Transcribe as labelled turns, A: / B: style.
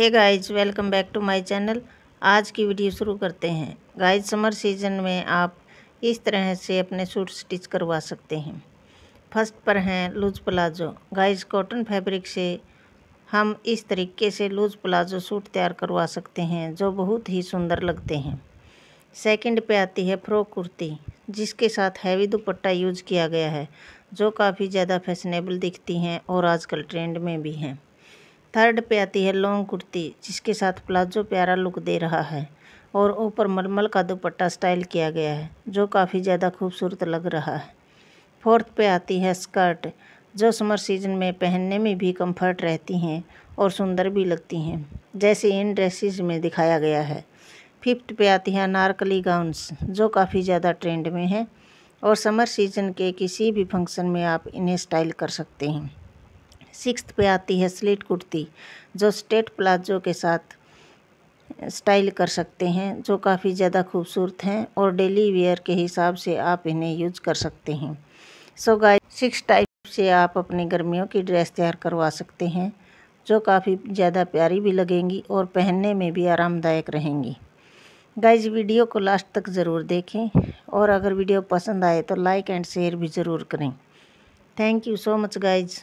A: hey guys welcome back to my channel आज की video शुरू करते हैं गाइज समर सीज़न में आप इस तरह से अपने सूट स्टिच करवा सकते हैं फर्स्ट पर हैं loose palazzo guys cotton fabric से हम इस तरीके से लूज प्लाजो सूट तैयार करवा सकते हैं जो बहुत ही सुंदर लगते हैं सेकंड पे आती है फ्रॉक कुर्ती जिसके साथ हैवी दुपट्टा यूज किया गया है जो काफ़ी ज़्यादा फैशनेबल दिखती हैं और आजकल ट्रेंड में भी हैं थर्ड पे आती है लॉन्ग कुर्ती जिसके साथ प्लाजो प्यारा लुक दे रहा है और ऊपर मलमल का दुपट्टा स्टाइल किया गया है जो काफ़ी ज़्यादा खूबसूरत लग रहा है फोर्थ पे आती है स्कर्ट जो समर सीजन में पहनने में भी कंफर्ट रहती हैं और सुंदर भी लगती हैं जैसे इन ड्रेसेस में दिखाया गया है फिफ्थ पे आती है नारकली गाउन्स जो काफ़ी ज़्यादा ट्रेंड में है और समर सीजन के किसी भी फंक्शन में आप इन्हें स्टाइल कर सकते हैं सिक्स पे आती है स्लिट कुर्ती जो स्टेट प्लाजो के साथ स्टाइल कर सकते हैं जो काफ़ी ज़्यादा खूबसूरत हैं और डेली वेयर के हिसाब से आप इन्हें यूज़ कर सकते हैं सो गाय सिक्स टाइप से आप अपने गर्मियों की ड्रेस तैयार करवा सकते हैं जो काफ़ी ज़्यादा प्यारी भी लगेंगी और पहनने में भी आरामदायक रहेंगी गाइज वीडियो को लास्ट तक ज़रूर देखें और अगर वीडियो पसंद आए तो लाइक एंड शेयर भी ज़रूर करें thank you so much guys